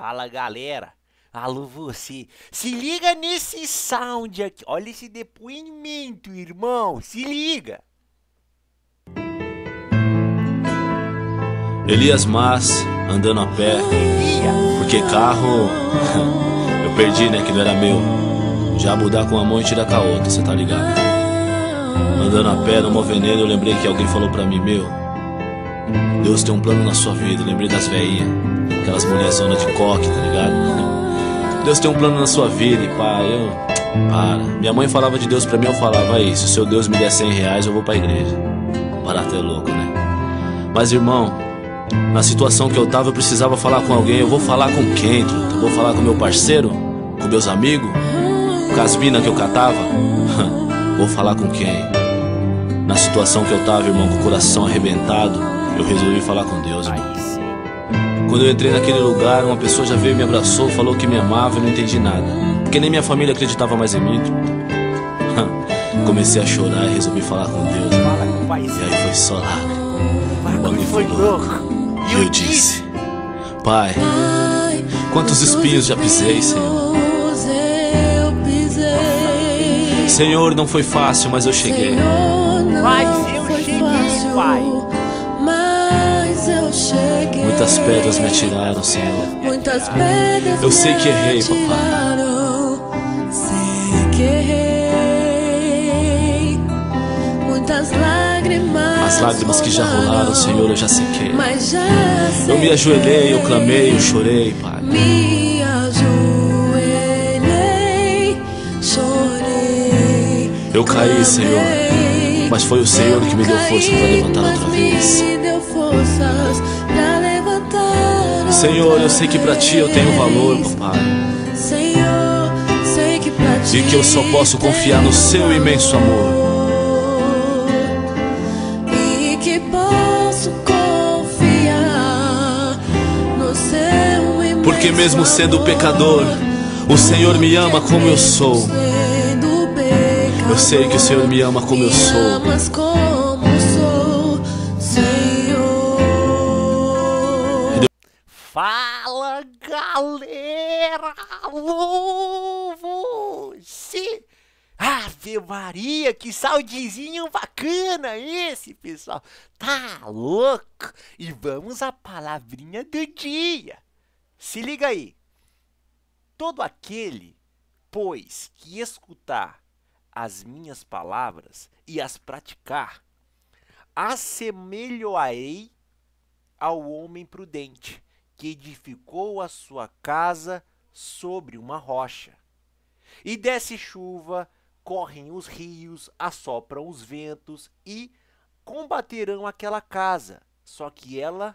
Fala galera, alô você, se liga nesse sound aqui, olha esse depoimento, irmão, se liga. Elias Mas andando a pé, porque carro eu perdi, né, que não era meu. Já mudar com uma mão e tirar com a outra, você tá ligado? Andando a pé, no meu veneno, eu lembrei que alguém falou pra mim, meu, Deus tem um plano na sua vida, eu lembrei das veinhas. Aquelas mulherzonas de coque, tá ligado? Deus tem um plano na sua vida e pá, eu. Para. Minha mãe falava de Deus pra mim, eu falava, aí, se o seu Deus me der 100 reais, eu vou pra igreja. Barato é louco, né? Mas irmão, na situação que eu tava, eu precisava falar com alguém. Eu vou falar com quem? Eu vou falar com meu parceiro? Com meus amigos? Com as minas que eu catava? vou falar com quem? Na situação que eu tava, irmão, com o coração arrebentado, eu resolvi falar com Deus, irmão. Quando eu entrei naquele lugar, uma pessoa já veio, me abraçou, falou que me amava e não entendi nada. Porque nem minha família acreditava mais em mim. Comecei a chorar e resolvi falar com Deus. E aí foi só lá. O bagulho foi louco. E eu disse: Pai, quantos espinhos já pisei, Senhor? Senhor, não foi fácil, mas eu cheguei. Mas eu cheguei, Pai. Muitas pedras me atiraram, Senhor. Muitas pedras Eu sei que errei, papai. Sei que errei. Muitas lágrimas. As lágrimas que já rolaram, Senhor, eu já sequei. Mas já eu me ajoelhei, eu clamei, eu chorei, Pai. Me ajoelhei, chorei. Eu caí, Senhor. Mas foi o Senhor que me deu força para levantar outra vez. Me deu forças Senhor, eu sei que pra ti eu tenho valor, papai. E que eu só posso confiar no seu imenso amor. Porque mesmo sendo pecador, o Senhor me ama como eu sou. Eu sei que o Senhor me ama como eu sou. Fala galera, louvo! Se... Ave Maria, que saudizinho bacana esse, pessoal! Tá louco? E vamos à palavrinha do dia. Se liga aí. Todo aquele, pois, que escutar as minhas palavras e as praticar, assemelhoarei ao homem prudente que edificou a sua casa sobre uma rocha. E desce chuva, correm os rios, assopram os ventos e combaterão aquela casa. Só que ela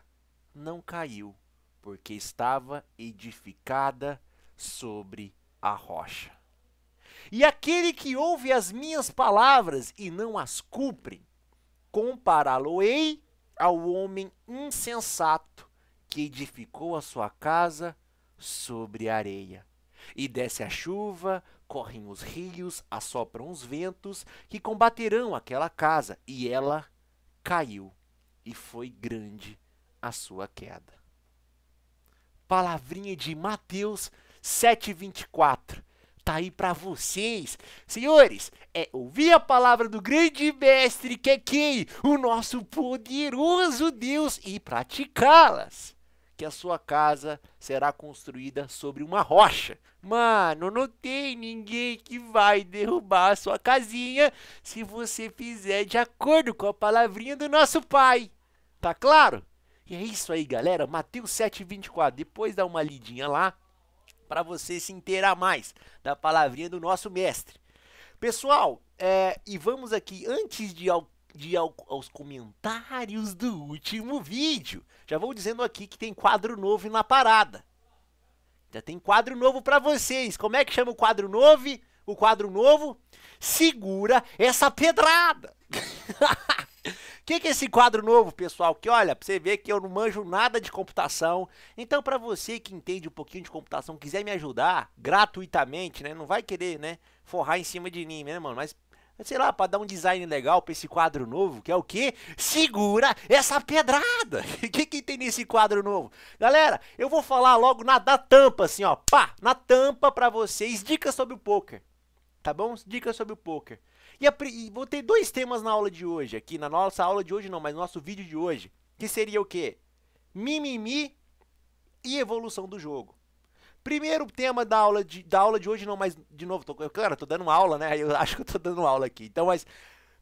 não caiu, porque estava edificada sobre a rocha. E aquele que ouve as minhas palavras e não as cumpre, compará-lo-ei ao homem insensato que edificou a sua casa sobre a areia. E desce a chuva, correm os rios, assopram os ventos, que combaterão aquela casa, e ela caiu, e foi grande a sua queda. Palavrinha de Mateus 7:24. Tá aí para vocês. Senhores, é ouvir a palavra do grande mestre que é quem? O nosso poderoso Deus e praticá-las que a sua casa será construída sobre uma rocha. Mano, não tem ninguém que vai derrubar a sua casinha se você fizer de acordo com a palavrinha do nosso pai. Tá claro? E é isso aí, galera. Mateus 7:24. Depois dá uma lidinha lá para você se inteirar mais da palavrinha do nosso mestre. Pessoal, é, e vamos aqui antes de de ao, aos comentários do último vídeo. Já vou dizendo aqui que tem quadro novo na parada. Já tem quadro novo para vocês. Como é que chama o quadro novo? O quadro novo segura essa pedrada. O que, que é esse quadro novo, pessoal? Que olha, pra você ver que eu não manjo nada de computação. Então, para você que entende um pouquinho de computação, quiser me ajudar gratuitamente, né? Não vai querer, né? Forrar em cima de mim, né, mano? Mas sei lá, para dar um design legal para esse quadro novo, que é o quê? Segura essa pedrada. O que, que tem nesse quadro novo? Galera, eu vou falar logo na da tampa assim, ó, pá, na tampa para vocês dicas sobre o poker. Tá bom? Dicas sobre o poker. E, a, e vou ter dois temas na aula de hoje, aqui na nossa aula de hoje não, mas no nosso vídeo de hoje, que seria o quê? Mimimi e evolução do jogo. Primeiro tema da aula de, da aula de hoje, não, mas de novo, tô, eu tô dando aula, né? Eu acho que eu tô dando aula aqui. Então, mas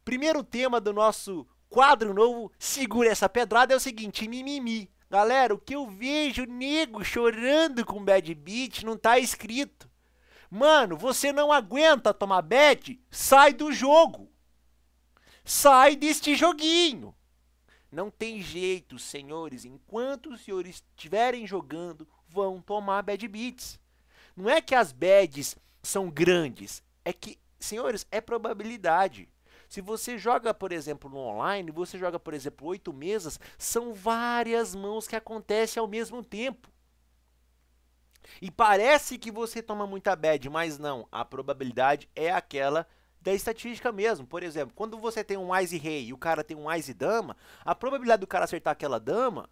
primeiro tema do nosso quadro novo, segura essa pedrada, é o seguinte, mimimi. Galera, o que eu vejo nego chorando com bad beat não tá escrito. Mano, você não aguenta tomar bad sai do jogo. Sai deste joguinho. Não tem jeito, senhores. Enquanto os senhores estiverem jogando, vão tomar bad beats. Não é que as bads são grandes, é que, senhores, é probabilidade. Se você joga, por exemplo, no online, você joga, por exemplo, oito mesas, são várias mãos que acontecem ao mesmo tempo. E parece que você toma muita bad, mas não. A probabilidade é aquela da estatística mesmo. Por exemplo, quando você tem um Ice Rei e o cara tem um Ice Dama, a probabilidade do cara acertar aquela dama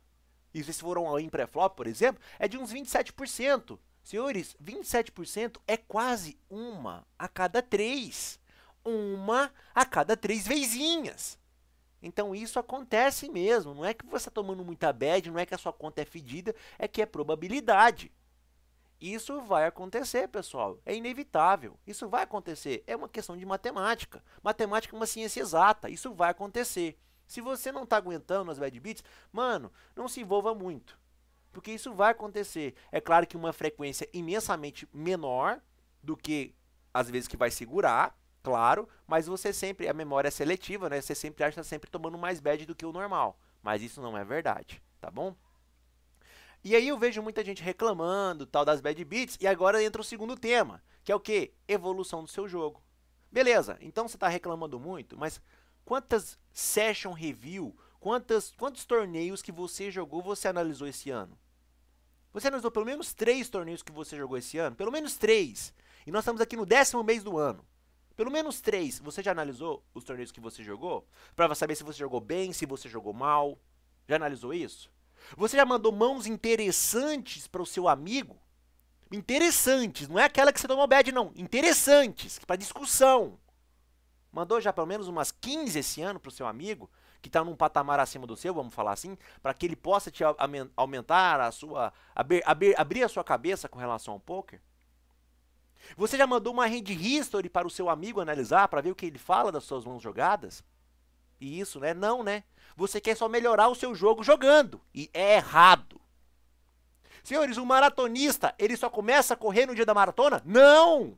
e se for um all-in pré-flop, por exemplo, é de uns 27%. Senhores, 27% é quase uma a cada três. Uma a cada três vezinhas. Então isso acontece mesmo. Não é que você está tomando muita bad, não é que a sua conta é fedida, é que é probabilidade. Isso vai acontecer, pessoal. É inevitável. Isso vai acontecer. É uma questão de matemática. Matemática é uma ciência exata. Isso vai acontecer. Se você não tá aguentando as bad beats, mano, não se envolva muito. Porque isso vai acontecer. É claro que uma frequência imensamente menor do que às vezes que vai segurar, claro, mas você sempre, a memória é seletiva, né? Você sempre acha que sempre tomando mais bad do que o normal. Mas isso não é verdade, tá bom? E aí eu vejo muita gente reclamando tal das bad beats, e agora entra o segundo tema, que é o que? Evolução do seu jogo. Beleza, então você está reclamando muito, mas quantas session review, quantas, quantos torneios que você jogou, você analisou esse ano? Você analisou pelo menos três torneios que você jogou esse ano? Pelo menos três. E nós estamos aqui no décimo mês do ano. Pelo menos três. Você já analisou os torneios que você jogou? Para saber se você jogou bem, se você jogou mal. Já analisou isso? Você já mandou mãos interessantes para o seu amigo? Interessantes, não é aquela que você tomou bad, não. Interessantes, para discussão. Mandou já pelo menos umas 15 esse ano para o seu amigo, que está num patamar acima do seu, vamos falar assim, para que ele possa te aumentar a sua. Abrir, abrir, abrir a sua cabeça com relação ao poker? Você já mandou uma hand history para o seu amigo analisar, para ver o que ele fala das suas mãos jogadas? E isso, né? Não, né? Você quer só melhorar o seu jogo jogando. E é errado. Senhores, o maratonista, ele só começa a correr no dia da maratona? Não!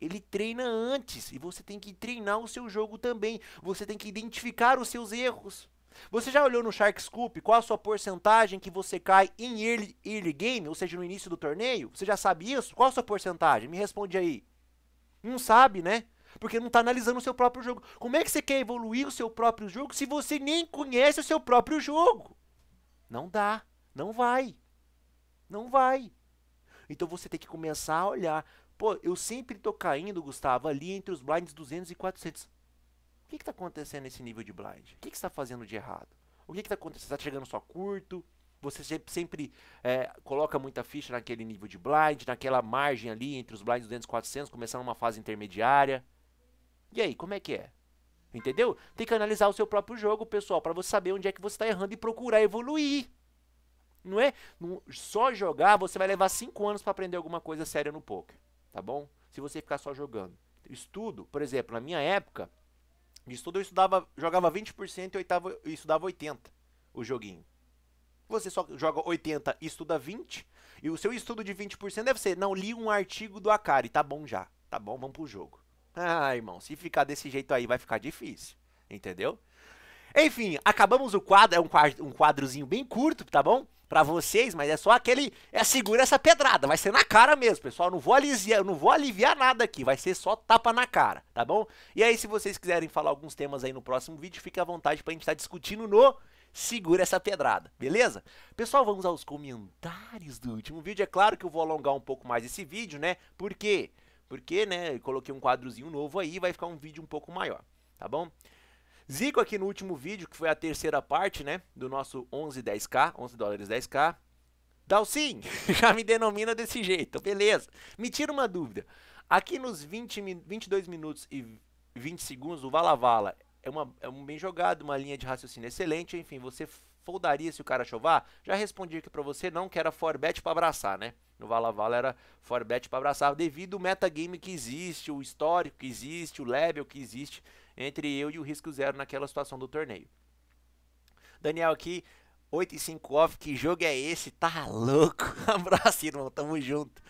Ele treina antes e você tem que treinar o seu jogo também. Você tem que identificar os seus erros. Você já olhou no Shark Scoop qual a sua porcentagem que você cai em early, early game, ou seja, no início do torneio? Você já sabe isso? Qual a sua porcentagem? Me responde aí. Não sabe, né? Porque não está analisando o seu próprio jogo. Como é que você quer evoluir o seu próprio jogo se você nem conhece o seu próprio jogo? Não dá. Não vai. Não vai. Então você tem que começar a olhar Pô, eu sempre tô caindo, Gustavo, ali entre os blinds 200 e 400. O que está acontecendo nesse nível de blind? O que está fazendo de errado? O que está acontecendo? Você está chegando só curto? Você sempre é, coloca muita ficha naquele nível de blind, naquela margem ali entre os blinds 200 e 400, começando uma fase intermediária. E aí, como é que é? Entendeu? Tem que analisar o seu próprio jogo, pessoal, para você saber onde é que você está errando e procurar evoluir. Não é? só jogar, você vai levar 5 anos para aprender alguma coisa séria no poker tá bom? Se você ficar só jogando. Estudo, por exemplo, na minha época de estudo eu estudava, jogava 20% e oitava, eu estudava 80% o joguinho. Você só joga 80% e estuda 20%, e o seu estudo de 20% deve ser, não, li um artigo do Akari, tá bom já, tá bom, vamos pro jogo. Ah, irmão, se ficar desse jeito aí vai ficar difícil, entendeu? Enfim, acabamos o quadro, é um, quadro, um quadrozinho bem curto, tá bom? para vocês, mas é só aquele. É segura essa pedrada, vai ser na cara mesmo, pessoal. não vou aliviar, não vou aliviar nada aqui, vai ser só tapa na cara, tá bom? E aí, se vocês quiserem falar alguns temas aí no próximo vídeo, fique à vontade pra gente estar tá discutindo no segura essa pedrada, beleza? Pessoal, vamos aos comentários do último vídeo. É claro que eu vou alongar um pouco mais esse vídeo, né? Por quê? Porque, né, eu coloquei um quadrozinho novo aí, vai ficar um vídeo um pouco maior, tá bom? Zico aqui no último vídeo, que foi a terceira parte, né? Do nosso 11 10k, 11 dólares 10k. Dalcin, já me denomina desse jeito, beleza. Me tira uma dúvida. Aqui nos 20, 22 minutos e 20 segundos, o Vala Vala é, uma, é um bem jogado, uma linha de raciocínio excelente. Enfim, você foldaria se o cara chovar? Já respondi aqui pra você, não, que era forbet pra abraçar, né? No Vala Vala era forbet pra abraçar, devido ao metagame que existe, o histórico que existe, o level que existe entre eu e o risco zero naquela situação do torneio. Daniel aqui, 8 e 5 off, que jogo é esse? Tá louco? Abraço, irmão, tamo junto.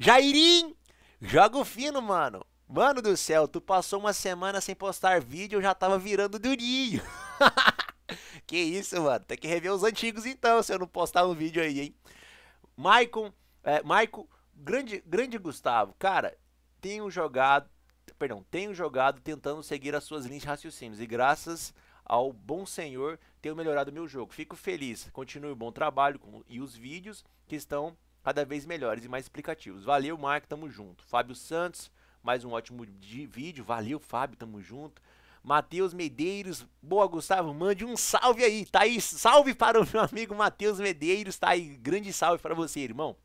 Jairim, jogo fino, mano. Mano do céu, tu passou uma semana sem postar vídeo, eu já tava virando durinho. que isso, mano. Tem que rever os antigos então, se eu não postar um vídeo aí, hein. Maicon, é, Maicon, grande, grande Gustavo. Cara, tenho jogado, perdão, tenho jogado tentando seguir as suas linhas de raciocínios e graças ao bom Senhor tenho melhorado meu jogo. Fico feliz. Continue o bom trabalho com, e os vídeos que estão cada vez melhores e mais explicativos. Valeu, Marco, tamo junto. Fábio Santos, mais um ótimo vídeo. Valeu, Fábio, tamo junto. Matheus Medeiros, boa Gustavo, mande um salve aí, tá aí, salve para o meu amigo Matheus Medeiros, tá aí, grande salve para você, irmão.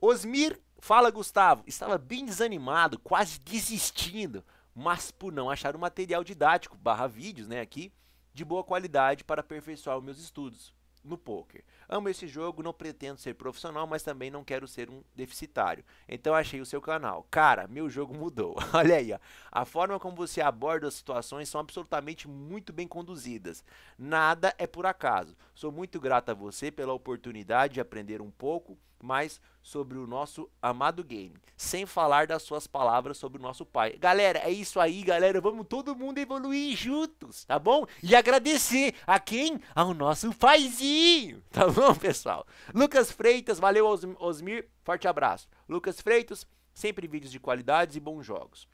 Osmir Fala, Gustavo. Estava bem desanimado, quase desistindo, mas por não achar o um material didático, barra vídeos, né, aqui, de boa qualidade para aperfeiçoar meus estudos no poker. Amo esse jogo, não pretendo ser profissional, mas também não quero ser um deficitário. Então achei o seu canal. Cara, meu jogo mudou. Olha aí, ó. a forma como você aborda as situações são absolutamente muito bem conduzidas. Nada é por acaso. Sou muito grato a você pela oportunidade de aprender um pouco mais sobre o nosso amado game, sem falar das suas palavras sobre o nosso pai. Galera, é isso aí, galera. Vamos todo mundo evoluir juntos, tá bom? E agradecer a quem? Ao nosso paizinho, tá bom, pessoal? Lucas Freitas, valeu Osmir, forte abraço. Lucas Freitas, sempre vídeos de qualidade e bons jogos.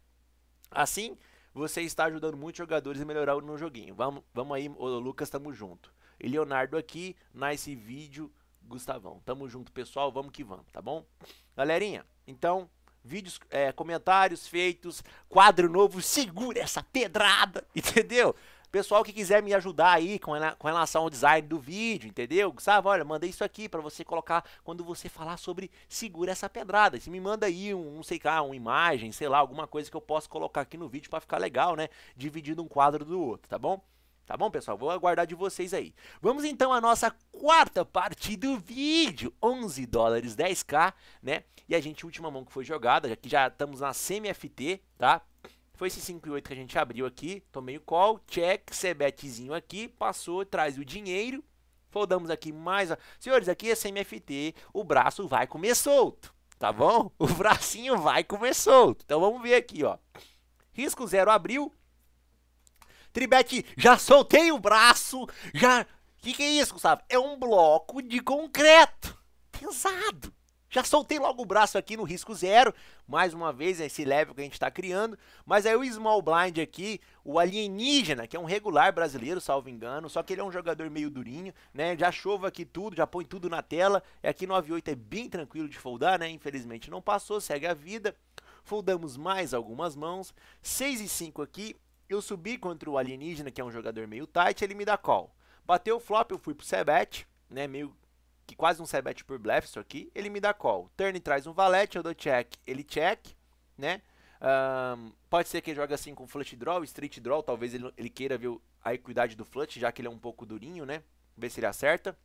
Assim, você está ajudando muitos jogadores a melhorar no joguinho. Vamos, vamos aí, Lucas, tamo junto. E Leonardo aqui, nesse vídeo Gustavão. Tamo junto, pessoal. Vamos que vamos, tá bom? Galerinha, então, vídeos, é, comentários feitos, quadro novo, segura essa pedrada, entendeu? Pessoal que quiser me ajudar aí com, com relação ao design do vídeo, entendeu? Sabe, olha, mandei isso aqui para você colocar quando você falar sobre segura essa pedrada. Se me manda aí um, um sei lá, uma imagem, sei lá, alguma coisa que eu possa colocar aqui no vídeo para ficar legal, né? Dividindo um quadro do outro, tá bom? Tá bom, pessoal? Vou aguardar de vocês aí. Vamos então à nossa quarta parte do vídeo. 11 dólares, 10k, né? E a gente, última mão que foi jogada, aqui já estamos na semi-FT, tá? Foi esse 5 e 8 que a gente abriu aqui, tomei o call, check, cebetezinho aqui, passou, traz o dinheiro, foldamos aqui mais, senhores, aqui é semi-FT, o braço vai comer solto, tá bom? O bracinho vai comer solto, então vamos ver aqui, ó. Risco zero abriu, Tribete, já soltei o braço, já. O que, que é isso, Gustavo? É um bloco de concreto. Pesado. Já soltei logo o braço aqui no risco zero. Mais uma vez, é esse level que a gente está criando. Mas aí é o Small Blind aqui, o alienígena, que é um regular brasileiro, salvo engano. Só que ele é um jogador meio durinho, né? Já chova aqui tudo, já põe tudo na tela. E é aqui 9.8 é bem tranquilo de foldar, né? Infelizmente não passou, segue a vida. Foldamos mais algumas mãos. 6 e 5 aqui. Eu subi contra o alienígena, que é um jogador meio tight, ele me dá call. Bateu o flop, eu fui pro Cebet, né, meio que quase um Cebet por bluff isso aqui. Ele me dá call. Turn traz um valete, eu dou check, ele check, né? Um, pode ser que ele jogue assim com flush draw, street draw, talvez ele, ele queira ver a equidade do flush, já que ele é um pouco durinho, né? Ver se ele acerta.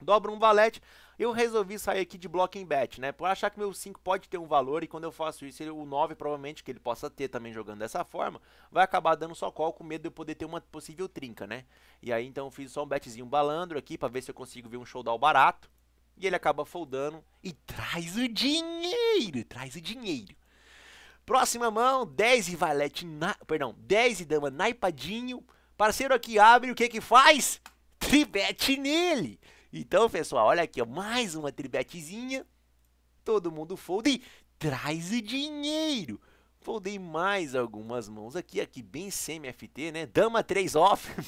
Dobro um valete, eu resolvi sair aqui de block and bet, né? Por achar que meu 5 pode ter um valor e quando eu faço isso, ele, o 9 provavelmente que ele possa ter também jogando dessa forma, vai acabar dando só call com medo de eu poder ter uma possível trinca, né? E aí então eu fiz só um betzinho balandro aqui para ver se eu consigo ver um showdown barato. E ele acaba foldando e traz o dinheiro, traz o dinheiro. Próxima mão, 10 e valete na, perdão, 10 e dama naipadinho. Parceiro aqui abre, o que que faz? Tribete nele. Então, pessoal, olha aqui, ó, mais uma tribetezinha. Todo mundo fold e traz o dinheiro. Foldei mais algumas mãos aqui, aqui bem semi-FT, né? Dama 3 off.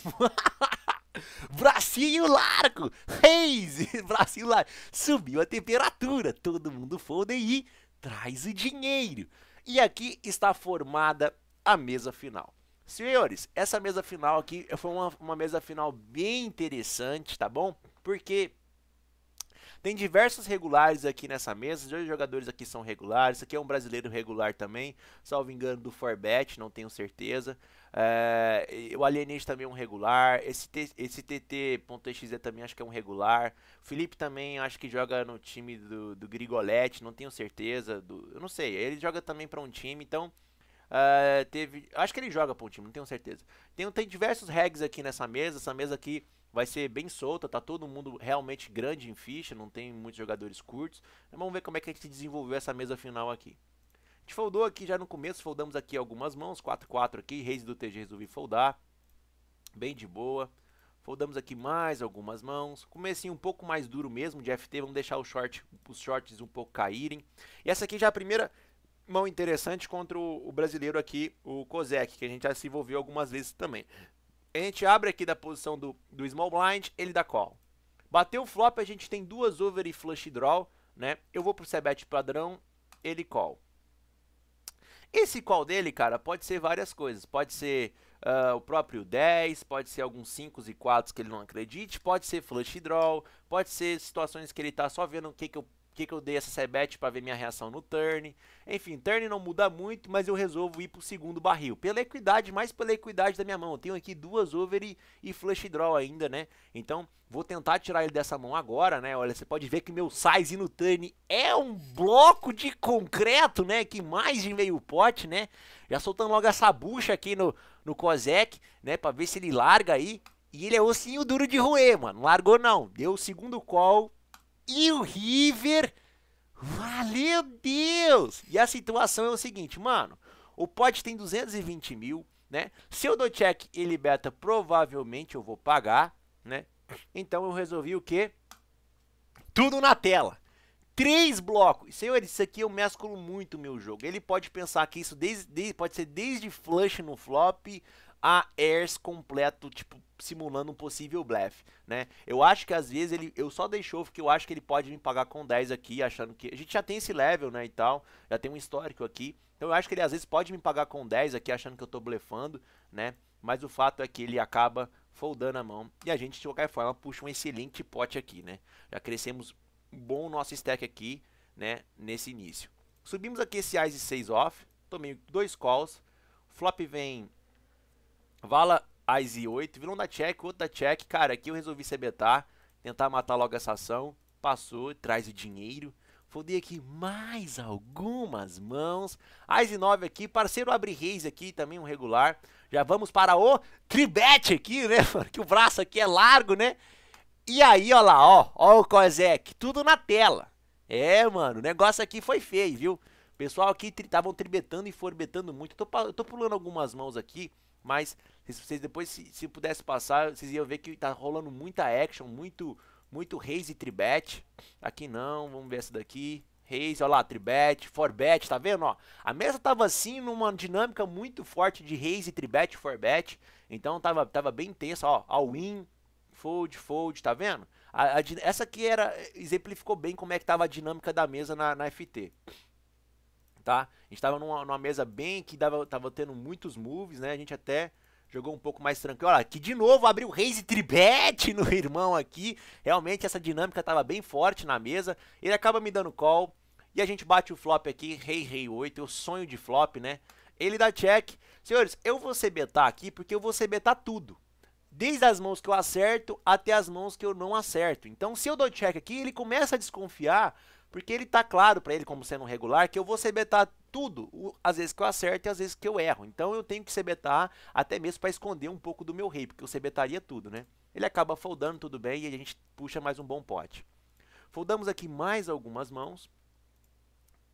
Bracinho largo, reis, bracinho largo. Subiu a temperatura, todo mundo fold e traz o dinheiro. E aqui está formada a mesa final. Senhores, essa mesa final aqui foi uma, uma mesa final bem interessante, tá bom? Porque tem diversos regulares aqui nessa mesa. Os dois jogadores aqui são regulares. Esse aqui é um brasileiro regular também. Salvo engano, do Forbet, não tenho certeza. É, o Alienista também é um regular. Esse, esse TT.exe também acho que é um regular. O Felipe também acho que joga no time do, do Grigolete, não tenho certeza. Do, eu não sei. Ele joga também para um time, então. Uh, teve, acho que ele joga para um time, não tenho certeza. Tem, tem diversos regs aqui nessa mesa. Essa mesa aqui vai ser bem solta, tá todo mundo realmente grande em ficha, não tem muitos jogadores curtos. vamos ver como é que a gente desenvolveu essa mesa final aqui. A gente foldou aqui já no começo, foldamos aqui algumas mãos, 4-4 aqui, reis do TG resolvi foldar, bem de boa. Foldamos aqui mais algumas mãos, comecinho um pouco mais duro mesmo de FT, vamos deixar short, os shorts um pouco caírem. E essa aqui já é a primeira mão interessante contra o, brasileiro aqui, o Kozek, que a gente já se envolveu algumas vezes também. A gente abre aqui da posição do, do small blind, ele dá call. Bateu o flop, a gente tem duas over e flush draw, né? Eu vou pro Cebet padrão, ele call. Esse call dele, cara, pode ser várias coisas. Pode ser uh, o próprio 10, pode ser alguns 5 e 4 que ele não acredite, pode ser flush draw, pode ser situações que ele tá só vendo o que, que eu por que, que eu dei essa Cybet para ver minha reação no turn? Enfim, turn não muda muito, mas eu resolvo ir pro segundo barril. Pela equidade, mais pela equidade da minha mão. Eu tenho aqui duas over e, e flush draw ainda, né? Então, vou tentar tirar ele dessa mão agora, né? Olha, você pode ver que meu size no turn é um bloco de concreto, né? Que mais de meio pote, né? Já soltando logo essa bucha aqui no, no Kozek, né? Pra ver se ele larga aí. E ele é ossinho duro de roer, mano. Largou não. Deu o segundo call e o River. Valeu Deus! E a situação é o seguinte, mano. O pote tem 220 mil, né? Se eu dou check e liberta, provavelmente eu vou pagar, né? Então eu resolvi o quê? Tudo na tela. Três blocos. Senhor, isso aqui eu mesclo muito o meu jogo. Ele pode pensar que isso desde, desde, pode ser desde flush no flop a airs completo, tipo, simulando um possível blefe, né? Eu acho que às vezes ele, eu só deixou porque eu acho que ele pode me pagar com 10 aqui, achando que a gente já tem esse level, né, e tal, já tem um histórico aqui. Então eu acho que ele às vezes pode me pagar com 10 aqui, achando que eu tô blefando, né? Mas o fato é que ele acaba foldando a mão e a gente de qualquer forma puxa um excelente pote aqui, né? Já crescemos bom nosso stack aqui, né, nesse início. Subimos aqui esse Ice 6 off, tomei dois calls, flop vem Vala Ice 8, virou um da check, outro da check. Cara, aqui eu resolvi se betar, tentar matar logo essa ação. Passou, traz o dinheiro. Fodei aqui mais algumas mãos. e 9 aqui, parceiro abre reis aqui, também um regular. Já vamos para o tribete aqui, né, Que o braço aqui é largo, né? E aí, ó lá, ó, ó o Kozek, tudo na tela. É, mano, o negócio aqui foi feio, viu? pessoal aqui estavam tri tribetando e forbetando muito. Eu tô, eu tô pulando algumas mãos aqui, mas vocês depois, se, se pudesse passar, vocês iam ver que tá rolando muita action, muito muito raise e tribet. Aqui não, vamos ver essa daqui. Raise, olha lá, tribet, forbet, tá vendo? Ó, a mesa tava assim numa dinâmica muito forte de raise, tribet, forbet. Então tava, tava bem tensa, ó, all in, fold, fold, tá vendo? A, a, essa aqui era, exemplificou bem como é que tava a dinâmica da mesa na, na FT tá? A gente tava numa, numa, mesa bem que dava, tava tendo muitos moves, né? A gente até jogou um pouco mais tranquilo. Olha, que de novo abriu reis e tribete no irmão aqui. Realmente essa dinâmica estava bem forte na mesa. Ele acaba me dando call e a gente bate o flop aqui, rei, rei 8, eu sonho de flop, né? Ele dá check. Senhores, eu vou sebetar aqui porque eu vou sebetar tudo. Desde as mãos que eu acerto até as mãos que eu não acerto. Então, se eu dou check aqui, ele começa a desconfiar porque ele tá claro para ele, como sendo regular, que eu vou sebetar tudo, às vezes que eu acerto e às vezes que eu erro. Então eu tenho que sebetar até mesmo para esconder um pouco do meu rei, porque eu sebetaria tudo, né? Ele acaba foldando tudo bem e a gente puxa mais um bom pote. Foldamos aqui mais algumas mãos.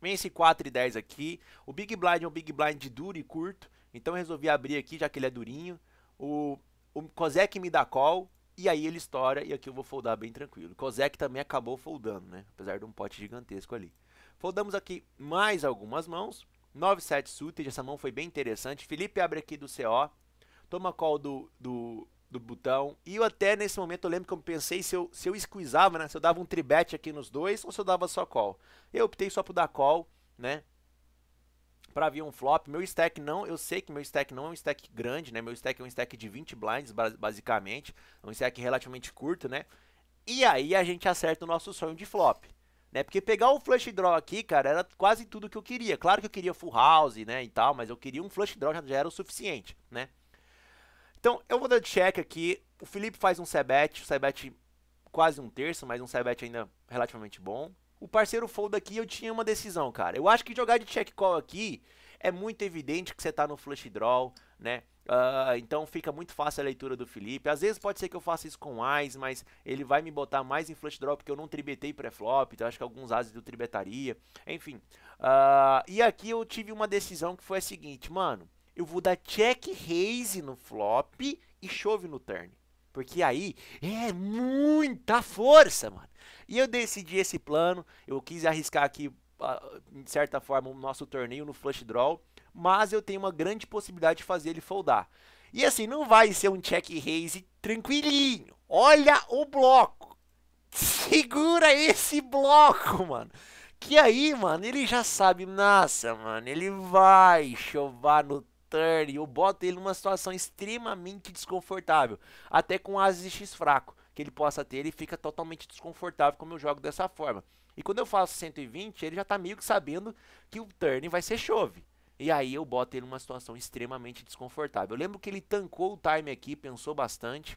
Vem esse 4 e 10 aqui. O Big Blind é um Big Blind duro e curto, então eu resolvi abrir aqui, já que ele é durinho. O, o Kozek me dá call, e aí ele estoura e aqui eu vou foldar bem tranquilo. Kozek também acabou foldando, né? Apesar de um pote gigantesco ali. Foldamos aqui mais algumas mãos. 9-7 suited, essa mão foi bem interessante. Felipe abre aqui do CO, toma call do, do, do botão. E eu até nesse momento eu lembro que eu pensei se eu, se eu squeezava, né? Se eu dava um tribete aqui nos dois ou se eu dava só call. Eu optei só por dar call, né? para vir um flop. Meu stack não, eu sei que meu stack não é um stack grande, né? Meu stack é um stack de 20 blinds, basicamente. É um stack relativamente curto, né? E aí a gente acerta o nosso sonho de flop. Né? Porque pegar o flush draw aqui, cara, era quase tudo que eu queria. Claro que eu queria full house, né, e tal, mas eu queria um flush draw, já, já era o suficiente, né? Então, eu vou dar check aqui. O Felipe faz um sebet, o sebet quase um terço, mas um sebet ainda relativamente bom o parceiro fold aqui, eu tinha uma decisão, cara. Eu acho que jogar de check call aqui é muito evidente que você tá no flush draw, né? Uh, então fica muito fácil a leitura do Felipe. Às vezes pode ser que eu faça isso com eyes, mas ele vai me botar mais em flush draw porque eu não tribetei pré-flop. Então acho que alguns ases eu tribetaria. Enfim. Uh, e aqui eu tive uma decisão que foi a seguinte, mano. Eu vou dar check raise no flop e chove no turn. Porque aí é muita força, mano. E eu decidi esse plano. Eu quis arriscar aqui, ah, de certa forma, o nosso torneio no Flush Draw. Mas eu tenho uma grande possibilidade de fazer ele foldar. E assim, não vai ser um check raise tranquilinho. Olha o bloco. Segura esse bloco, mano. Que aí, mano, ele já sabe, nossa, mano, ele vai chovar no turn. eu boto ele numa situação extremamente desconfortável, até com de X fraco que ele possa ter, ele fica totalmente desconfortável como eu jogo dessa forma. E quando eu faço 120, ele já está meio que sabendo que o turn vai ser chove. E aí eu boto ele numa situação extremamente desconfortável. Eu lembro que ele tancou o time aqui, pensou bastante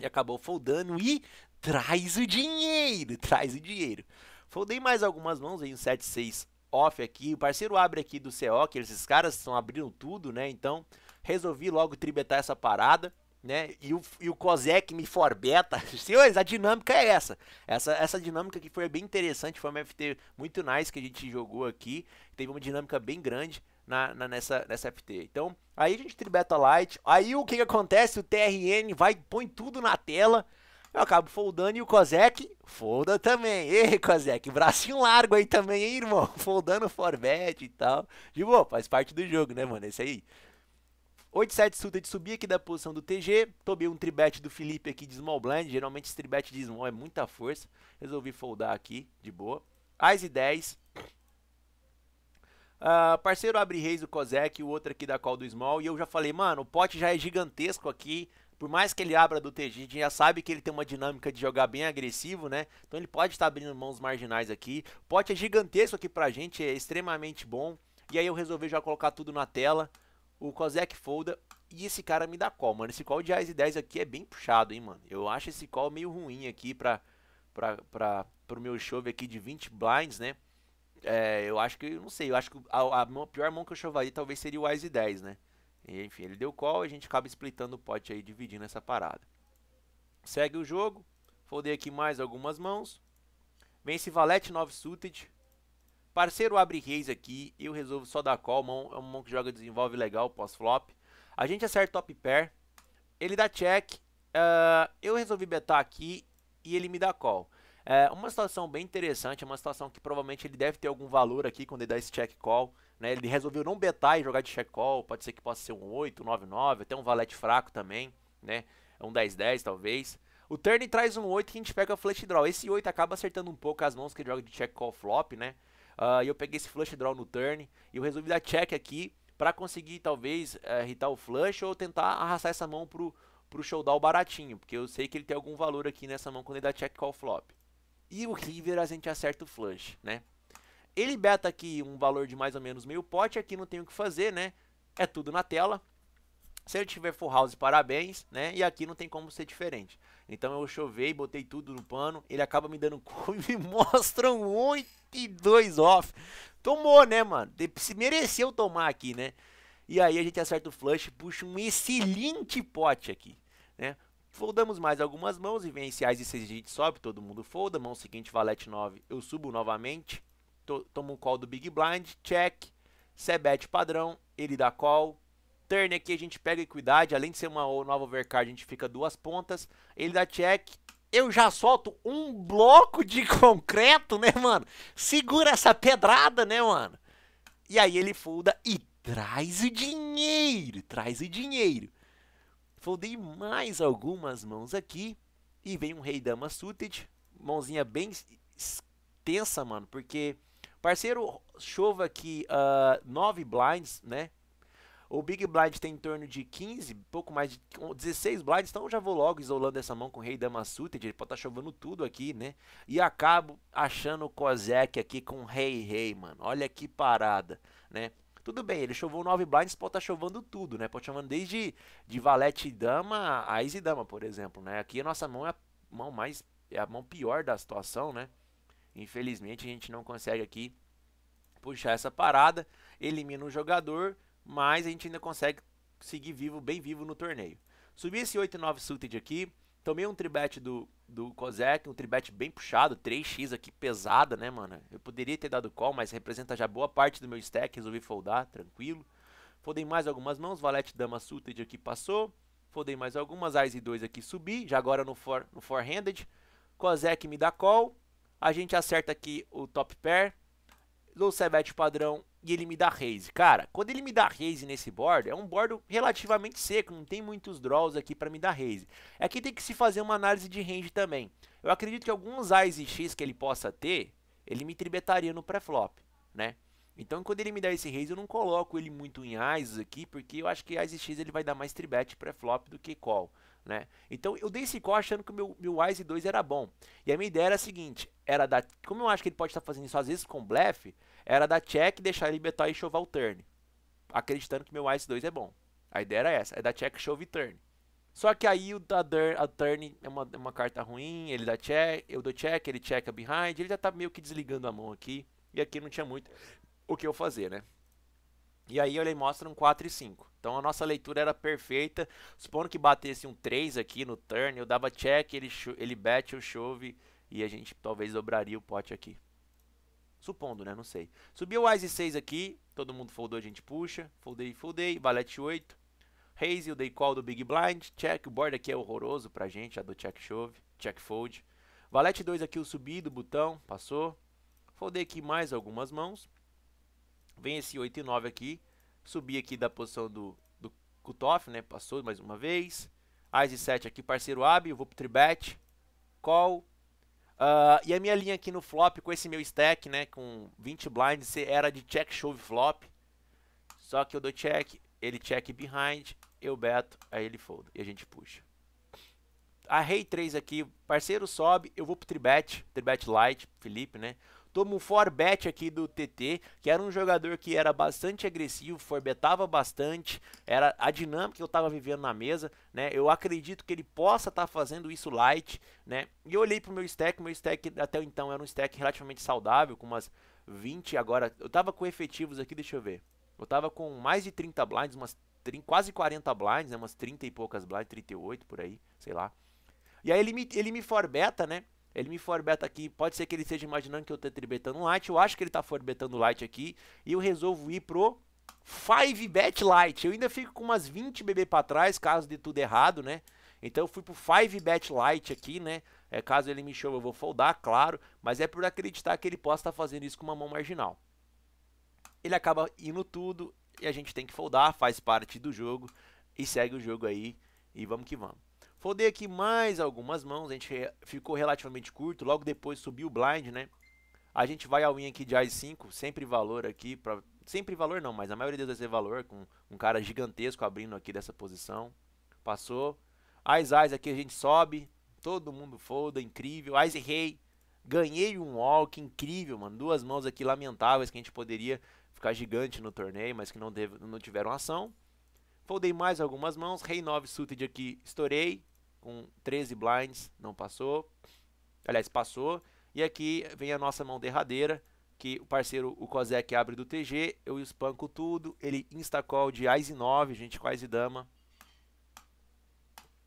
e acabou foldando e traz o dinheiro, traz o dinheiro. Foldei mais algumas mãos em 7-6 off aqui. O parceiro abre aqui do CO, que esses caras estão abrindo tudo, né? Então, resolvi logo tribetar essa parada. Né? E o, e o Kozek me forbeta. Senhores, a dinâmica é essa. essa. Essa dinâmica que foi bem interessante. Foi uma FT muito nice que a gente jogou aqui. Teve uma dinâmica bem grande na, na, nessa, nessa FT. Então, aí a gente tribeta light. Aí o que, que acontece? O TRN vai põe tudo na tela. Eu acabo foldando e o Kozek folda também. Ei, Kozek, bracinho largo aí também, hein, irmão? Foldando forbet e tal. De boa, faz parte do jogo, né, mano? Esse é aí. 8-7 de subir aqui da posição do TG. Tomei um tribet do Felipe aqui de small blind. Geralmente esse tribet de small é muita força. Resolvi foldar aqui, de boa. e 10. Uh, ah, parceiro abre reis do Kozek, o outro aqui da call do small. E eu já falei, mano, o pote já é gigantesco aqui por mais que ele abra do TG, a gente já sabe que ele tem uma dinâmica de jogar bem agressivo, né? Então ele pode estar abrindo mãos marginais aqui. O pote é gigantesco aqui pra gente, é extremamente bom. E aí eu resolvi já colocar tudo na tela. O Kozek folda. E esse cara me dá call, mano. Esse call de Ice 10 aqui é bem puxado, hein, mano. Eu acho esse call meio ruim aqui pra, pra, pra, pro meu chove aqui de 20 blinds, né? É, eu acho que, não sei, eu acho que a, a pior mão que eu chovaria talvez seria o Ice 10, né? E, enfim, ele deu call e a gente acaba splitando o pote aí, dividindo essa parada. Segue o jogo. Foldei aqui mais algumas mãos. Vence Valete 9 suited. Parceiro abre reis aqui. Eu resolvo só dar call. Mão, é uma mão que joga desenvolve legal pós-flop. A gente acerta top pair. Ele dá check. Uh, eu resolvi betar aqui e ele me dá call. É, uma situação bem interessante, é uma situação que provavelmente ele deve ter algum valor aqui quando ele dá esse check call. Né? Ele resolveu não betar e jogar de check call, pode ser que possa ser um 8, 9, 9, até um valete fraco também, né? É um 10, 10 talvez. O turn traz um 8 que a gente pega flush draw. Esse 8 acaba acertando um pouco as mãos que ele joga de check call flop, né? Uh, e eu peguei esse flush draw no turn e eu resolvi dar check aqui para conseguir talvez é, irritar uh, o flush ou tentar arrastar essa mão pro, pro showdown baratinho, porque eu sei que ele tem algum valor aqui nessa mão quando ele dá check call flop. E o River a gente acerta o flush, né? Ele beta aqui um valor de mais ou menos meio pote, aqui não tem o que fazer, né? É tudo na tela. Se ele tiver full house, parabéns, né? E aqui não tem como ser diferente. Então eu chovei, botei tudo no pano, ele acaba me dando cor e me mostra um 8 e 2 off. Tomou, né, mano? Se mereceu tomar aqui, né? E aí a gente acerta o flush, puxa um excelente pote aqui, né? Foldamos mais algumas mãos, iniciais e 6 gente sobe, todo mundo folda. Mão seguinte, valete 9, eu subo novamente. tomo um call do Big Blind, check. Sebet padrão, ele dá call. Turn aqui a gente pega equidade, além de ser uma nova overcard, a gente fica duas pontas. Ele dá check, eu já solto um bloco de concreto, né, mano? Segura essa pedrada, né, mano? E aí ele folda e traz o dinheiro, traz o dinheiro. Foldei mais algumas mãos aqui. E vem um rei dama suited. Mãozinha bem tensa, mano. Porque, parceiro, chova aqui uh, ah, 9 blinds, né? O Big Blind tem em torno de 15, pouco mais de 16 blinds, então eu já vou logo isolando essa mão com o Rei Dama Suited, ele pode estar tá chovendo tudo aqui, né? E acabo achando o Kozek aqui com Rei Rei, mano. Olha que parada, né? Tudo bem, ele chovou 9 blinds, pode estar tá chovando tudo, né? Pode estar tá chovando desde de valete e dama a ex e dama, por exemplo, né? Aqui a nossa mão é a mão mais é a mão pior da situação, né? Infelizmente a gente não consegue aqui puxar essa parada, elimina o jogador, mas a gente ainda consegue seguir vivo, bem vivo no torneio. Subir esse 8 9 suited aqui, Tomei um tribet do, do Kozek, um tribet bem puxado, 3x aqui pesada, né, mano? Eu poderia ter dado call, mas representa já boa parte do meu stack, resolvi foldar, tranquilo. Foldei mais algumas mãos, valete dama suited aqui passou. Foldei mais algumas, as e 2 aqui subi, já agora no, for, no four-handed. Kozek me dá call, a gente acerta aqui o top pair, dou Sebet padrão e ele me dá raise. Cara, quando ele me dá raise nesse board, é um board relativamente seco, não tem muitos draws aqui para me dar raise. Aqui é tem que se fazer uma análise de range também. Eu acredito que alguns AIS e X que ele possa ter, ele me tribetaria no pré-flop, né? Então, quando ele me dá esse raise, eu não coloco ele muito em AIS aqui, porque eu acho que AIS e X ele vai dar mais tribet pré-flop do que call, né? Então eu dei esse call achando que o meu, meu Wise 2 era bom. E a minha ideia era a seguinte: era dar. Como eu acho que ele pode estar fazendo isso às vezes com blefe, era dar check, deixar ele betar e chovar o turn. Acreditando que meu Wise 2 é bom. A ideia era essa: é dar check, show e turn. Só que aí o da a turn é uma, é uma carta ruim, ele dá check, eu dou check, ele a behind, ele já tá meio que desligando a mão aqui. E aqui não tinha muito o que eu fazer, né? E aí ele mostra um 4 e 5. Então a nossa leitura era perfeita. Supondo que batesse um 3 aqui no turn, eu dava check, ele, ele bet, eu chove e a gente talvez dobraria o pote aqui. Supondo, né? Não sei. Subiu o Wise 6 aqui, todo mundo foldou, a gente puxa. Foldei, foldei, valete 8. Raise, o dei call do Big Blind, check, o board aqui é horroroso pra gente, a do check chove, check fold. Valete 2 aqui, o subido, botão, passou. Foldei aqui mais algumas mãos. Vem esse 8 e 9 aqui, subir aqui da posição do, do cutoff, né? Passou mais uma vez. As e 7 aqui, parceiro abre, eu vou pro tribet, call. Uh, e a minha linha aqui no flop com esse meu stack, né? Com 20 blinds, era de check shove flop. Só que eu dou check, ele check behind, eu beto, aí ele fold e a gente puxa. A rei 3 aqui, parceiro sobe, eu vou pro tribet, tribet light, Felipe, né? Toma um forbet aqui do TT, que era um jogador que era bastante agressivo, forbetava bastante, era a dinâmica que eu estava vivendo na mesa, né? Eu acredito que ele possa estar tá fazendo isso light, né? E eu olhei pro meu stack, meu stack até então era um stack relativamente saudável, com umas 20 agora, eu tava com efetivos aqui, deixa eu ver. Eu tava com mais de 30 blinds, umas quase 40 blinds, né? umas 30 e poucas blinds, 38 por aí, sei lá. E aí ele me, ele me forbeta, né? Ele me forbeta aqui, pode ser que ele esteja imaginando que eu estou tribetando um light, eu acho que ele está forbetando light aqui, e eu resolvo ir pro 5 bet light. Eu ainda fico com umas 20 BB para trás, caso de tudo errado, né? Então eu fui pro 5 bet light aqui, né? É, caso ele me chova, eu vou foldar, claro, mas é por acreditar que ele possa estar tá fazendo isso com uma mão marginal. Ele acaba indo tudo e a gente tem que foldar, faz parte do jogo e segue o jogo aí e vamos que vamos. Foldei aqui mais algumas mãos, a gente ficou relativamente curto, logo depois subiu o blind, né? A gente vai ao in aqui de AI5, sempre valor aqui, pra... sempre valor não, mas a maioria das vezes é valor, com um cara gigantesco abrindo aqui dessa posição. Passou. As Ais aqui a gente sobe, todo mundo folda, incrível. As e Rei, ganhei um walk, incrível, mano. Duas mãos aqui lamentáveis que a gente poderia ficar gigante no torneio, mas que não, deve... não tiveram ação. Foldei mais algumas mãos, Rei 9 suited aqui, estourei, com 13 blinds, não passou. Aliás, passou. E aqui vem a nossa mão derradeira, que o parceiro, o Kozek, abre do TG, eu espanco tudo, ele call de Ice 9, gente, quase dama.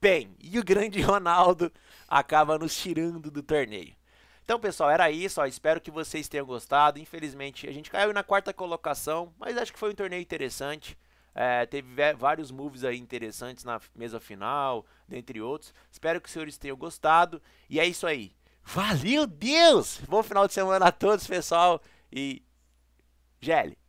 Bem, e o grande Ronaldo acaba nos tirando do torneio. Então, pessoal, era isso. Ó, espero que vocês tenham gostado. Infelizmente, a gente caiu na quarta colocação, mas acho que foi um torneio interessante. É, teve vários moves aí interessantes na mesa final, dentre outros. Espero que os senhores tenham gostado. E é isso aí. Valeu, Deus! Bom final de semana a todos, pessoal. E. Gele!